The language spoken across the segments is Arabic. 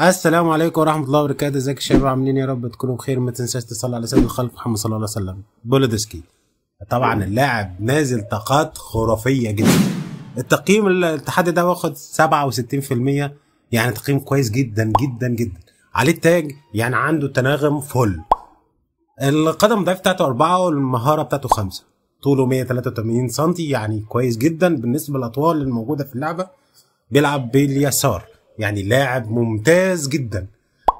السلام عليكم ورحمه الله وبركاته ازيك الشباب عاملين ايه؟ يا رب تكونوا بخير ما تنساش تصلي على سيد الخلق محمد صلى الله عليه وسلم بولودسكي طبعا اللاعب نازل طاقات خرافيه جدا التقييم التحدي ده واخد 67% يعني تقييم كويس جدا جدا جدا عليه التاج يعني عنده تناغم فل القدم الضعيف بتاعته أربعة والمهارة بتاعته خمسة طوله 183 سم يعني كويس جدا بالنسبة للأطوال الموجودة في اللعبة بيلعب باليسار يعني لاعب ممتاز جدا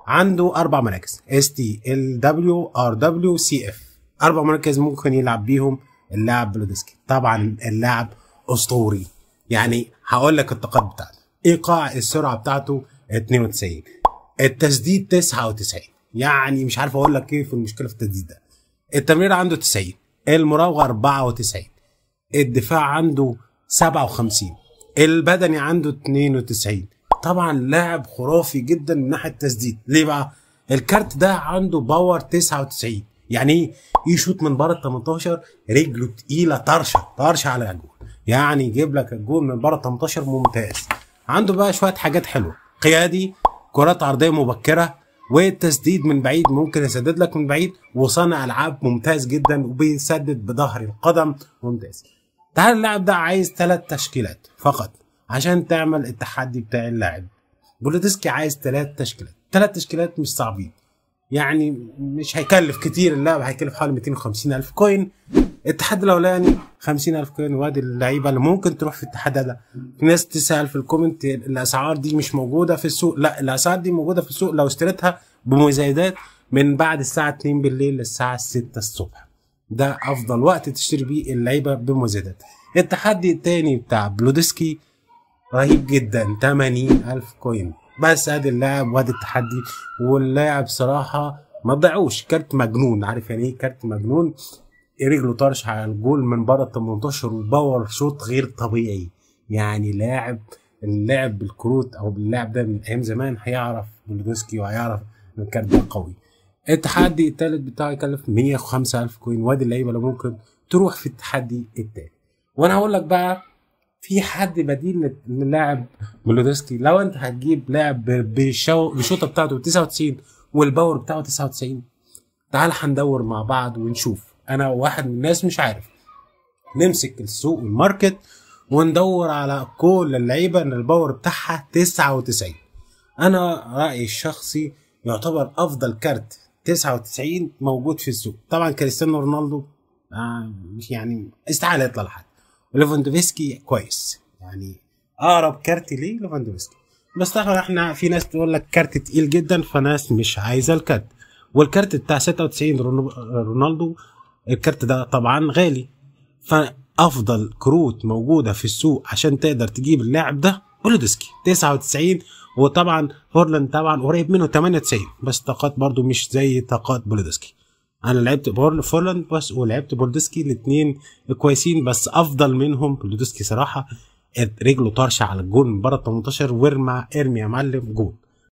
عنده اربع مراكز اس تي ال دبليو ار دبليو سي اف اربع مراكز ممكن يلعب بيهم اللاعب بلودسكي طبعا اللاعب اسطوري يعني هقول لك الطاقات بتاعته ايقاع السرعه بتاعته 92 التسديد 99 يعني مش عارف اقول لك ايه في المشكله في التسديد ده التمرير عنده 90 المراوغه 94 الدفاع عنده 57 البدني عنده 92 طبعا لاعب خرافي جدا من ناحيه التسديد ليه بقى الكارت ده عنده باور 99 يعني ايه يشوط إيه من بره ال 18 رجله تقيله طرشه طرشه على الجول يعني يجيب لك الجول من بره ال 18 ممتاز عنده بقى شويه حاجات حلوه قيادي كرات عرضيه مبكره والتسديد من بعيد ممكن يسدد لك من بعيد وصانع العاب ممتاز جدا وبيسدد بظهر القدم ممتاز تعال اللاعب ده عايز ثلاث تشكيلات فقط عشان تعمل التحدي بتاع اللاعب بوليتسكي عايز ثلاث تشكيلات ثلاث تشكيلات مش صعبين يعني مش هيكلف كتير اللاعب هيكلف حوالي 250 الف كوين الاتحاد الاولاني 50 الف كوين وادي اللعيبه اللي ممكن تروح في الاتحاد ده في ناس تسال في الكومنت الاسعار دي مش موجوده في السوق لا الاسعار دي موجوده في السوق لو اشتريتها بمزايدات من بعد الساعه 2 بالليل للساعه 6 الصبح ده افضل وقت تشتري بيه اللعيبه بمزايدات التحدي الثاني بتاع بلودسكي رهيب جدا 80000 كوين بس ادي اللاعب وادي التحدي واللاعب صراحه ما تضيعوش كارت مجنون عارف يعني ايه كارت مجنون رجله طرش على الجول من بره ال 18 وباور شوط غير طبيعي يعني لاعب اللعب بالكروت او باللاعب ده من ايام زمان هيعرف بلودوسكي وهيعرف ان الكارت ده قوي التحدي الثالث بتاعه يكلف 105000 كوين وادي اللعيبه اللي ممكن تروح في التحدي الثالث وانا هقول لك بقى في حد بديل للاعب بولودوسكي لو انت هتجيب لاعب بالشوطه بتاعته 99 والباور بتاعه 99 تعال هندور مع بعض ونشوف انا واحد من الناس مش عارف نمسك السوق والماركت وندور على كل اللعيبه ان الباور بتاعها 99 انا رايي الشخصي يعتبر افضل كارت 99 موجود في السوق طبعا كريستيانو رونالدو آه يعني استحاله يطلع لحد ليفاندوفسكي كويس يعني اقرب كارت لي ليفاندوفسكي بس طبعا احنا في ناس تقول لك كارت تقيل جدا فناس مش عايزه الكارت والكارت بتاع 96 رونالدو الكارت ده طبعا غالي فافضل كروت موجوده في السوق عشان تقدر تجيب اللاعب ده اولودسكي 99 وطبعا هورلاند طبعا قريب منه 98 بس طاقات برده مش زي طاقات بولودسكي انا لعبت بور فورلاند بس ولعبت بولدسكي الاثنين كويسين بس افضل منهم بولدسكي صراحه رجله طرشه على الجون من بره 18 ورمى ارمي يا معلم جون